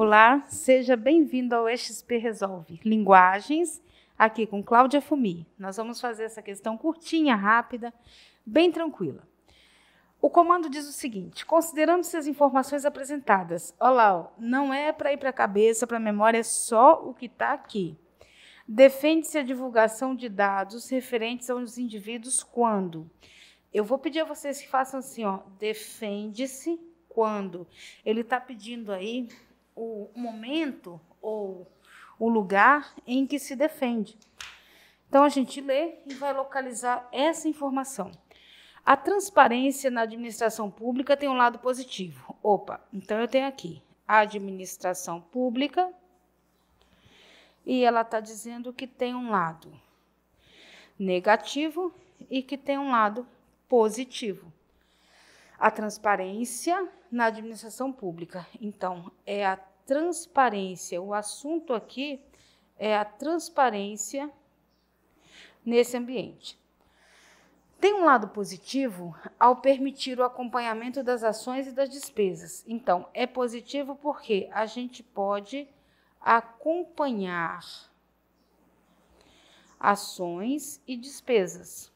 Olá, seja bem-vindo ao XP Resolve Linguagens, aqui com Cláudia Fumi. Nós vamos fazer essa questão curtinha, rápida, bem tranquila. O comando diz o seguinte: considerando-se as informações apresentadas, olá, não é para ir para a cabeça, para a memória, é só o que está aqui. Defende-se a divulgação de dados referentes aos indivíduos quando. Eu vou pedir a vocês que façam assim, ó. Defende-se quando. Ele está pedindo aí o momento ou o lugar em que se defende. Então a gente lê e vai localizar essa informação. A transparência na administração pública tem um lado positivo. Opa, então eu tenho aqui a administração pública e ela está dizendo que tem um lado negativo e que tem um lado positivo. A transparência na administração pública, então, é a transparência. O assunto aqui é a transparência nesse ambiente. Tem um lado positivo ao permitir o acompanhamento das ações e das despesas. Então, é positivo porque a gente pode acompanhar ações e despesas.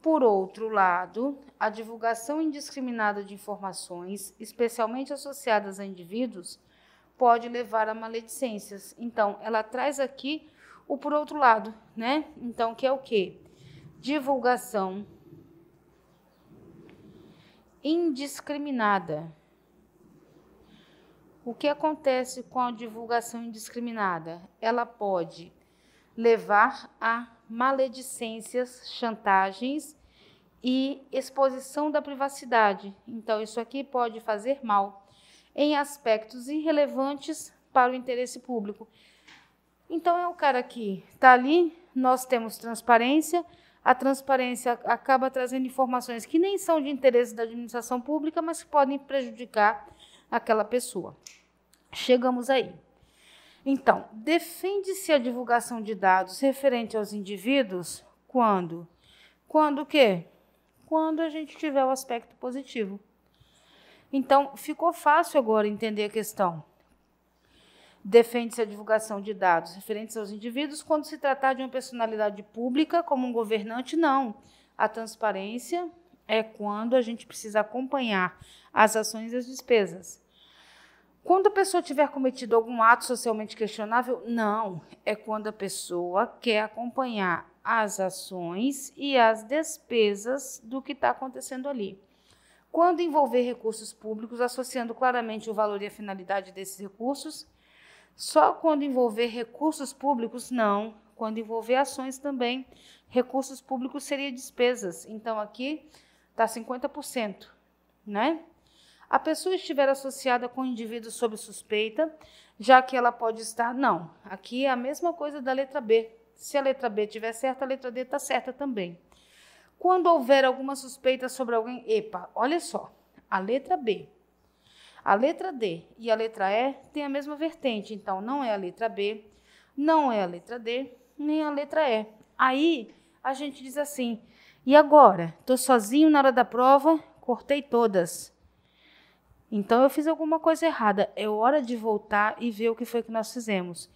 Por outro lado, a divulgação indiscriminada de informações, especialmente associadas a indivíduos, pode levar a maledicências. Então, ela traz aqui o por outro lado, né? Então, que é o quê? Divulgação indiscriminada. O que acontece com a divulgação indiscriminada? Ela pode levar a maledicências, chantagens e exposição da privacidade. Então, isso aqui pode fazer mal em aspectos irrelevantes para o interesse público. Então é o cara que está ali, nós temos transparência, a transparência acaba trazendo informações que nem são de interesse da administração pública, mas que podem prejudicar aquela pessoa. Chegamos aí. Então, defende-se a divulgação de dados referente aos indivíduos quando? Quando o quê? Quando a gente tiver o aspecto positivo. Então, ficou fácil agora entender a questão. Defende-se a divulgação de dados referentes aos indivíduos quando se tratar de uma personalidade pública, como um governante, não. A transparência é quando a gente precisa acompanhar as ações e as despesas. Quando a pessoa tiver cometido algum ato socialmente questionável, não. É quando a pessoa quer acompanhar as ações e as despesas do que está acontecendo ali quando envolver recursos públicos, associando claramente o valor e a finalidade desses recursos. Só quando envolver recursos públicos, não. Quando envolver ações também, recursos públicos seria despesas. Então aqui está 50%, né? A pessoa estiver associada com indivíduo sob suspeita, já que ela pode estar. Não, aqui é a mesma coisa da letra B. Se a letra B tiver certa, a letra D está certa também. Quando houver alguma suspeita sobre alguém, epa, olha só, a letra B. A letra D e a letra E têm a mesma vertente, então não é a letra B, não é a letra D, nem a letra E. Aí a gente diz assim: e agora? Estou sozinho na hora da prova, cortei todas. Então eu fiz alguma coisa errada. É hora de voltar e ver o que foi que nós fizemos.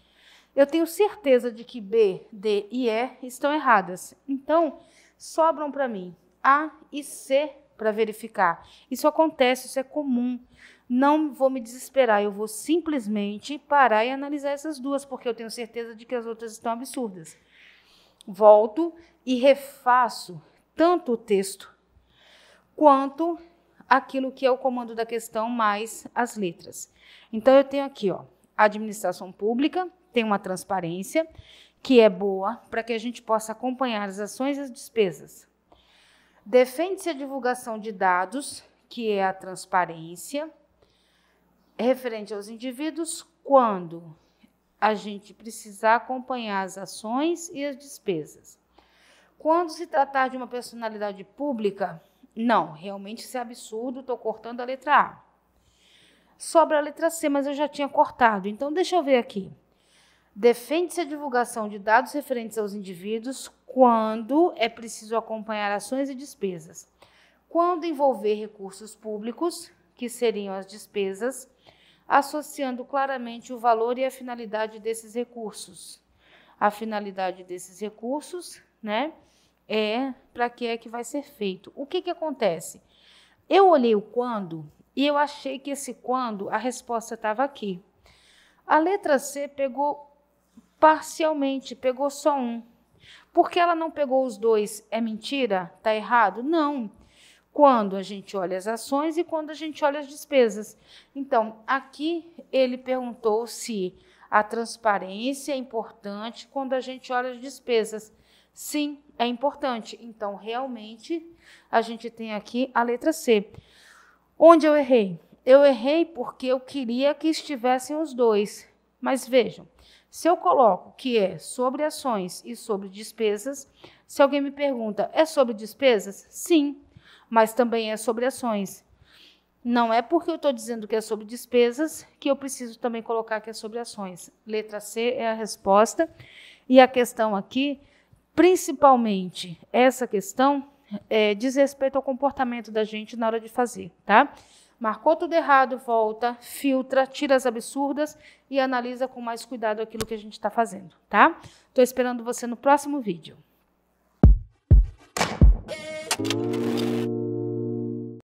Eu tenho certeza de que B, D e E estão erradas. Então sobram para mim A e C para verificar. Isso acontece, isso é comum. Não vou me desesperar, eu vou simplesmente parar e analisar essas duas, porque eu tenho certeza de que as outras estão absurdas. Volto e refaço tanto o texto quanto aquilo que é o comando da questão mais as letras. Então eu tenho aqui, ó, administração pública, tem uma transparência, que é boa, para que a gente possa acompanhar as ações e as despesas. Defende-se a divulgação de dados, que é a transparência, referente aos indivíduos, quando a gente precisar acompanhar as ações e as despesas. Quando se tratar de uma personalidade pública, não, realmente isso é absurdo, estou cortando a letra A. Sobra a letra C, mas eu já tinha cortado, então deixa eu ver aqui. Defende-se a divulgação de dados referentes aos indivíduos quando é preciso acompanhar ações e despesas, quando envolver recursos públicos, que seriam as despesas, associando claramente o valor e a finalidade desses recursos. A finalidade desses recursos, né, é para que é que vai ser feito. O que que acontece? Eu olhei o quando e eu achei que esse quando a resposta estava aqui. A letra C pegou parcialmente, pegou só um. Porque ela não pegou os dois, é mentira? Está errado? Não. Quando a gente olha as ações e quando a gente olha as despesas. Então, aqui ele perguntou se a transparência é importante quando a gente olha as despesas. Sim, é importante. Então, realmente, a gente tem aqui a letra C. Onde eu errei? Eu errei porque eu queria que estivessem os dois. Mas vejam, se eu coloco que é sobre ações e sobre despesas, se alguém me pergunta, é sobre despesas? Sim, mas também é sobre ações. Não é porque eu estou dizendo que é sobre despesas que eu preciso também colocar que é sobre ações. Letra C é a resposta. E a questão aqui, principalmente essa questão, é, diz respeito ao comportamento da gente na hora de fazer, tá? marcou tudo errado, volta, filtra, tira as absurdas e analisa com mais cuidado aquilo que a gente está fazendo, tá? Estou esperando você no próximo vídeo.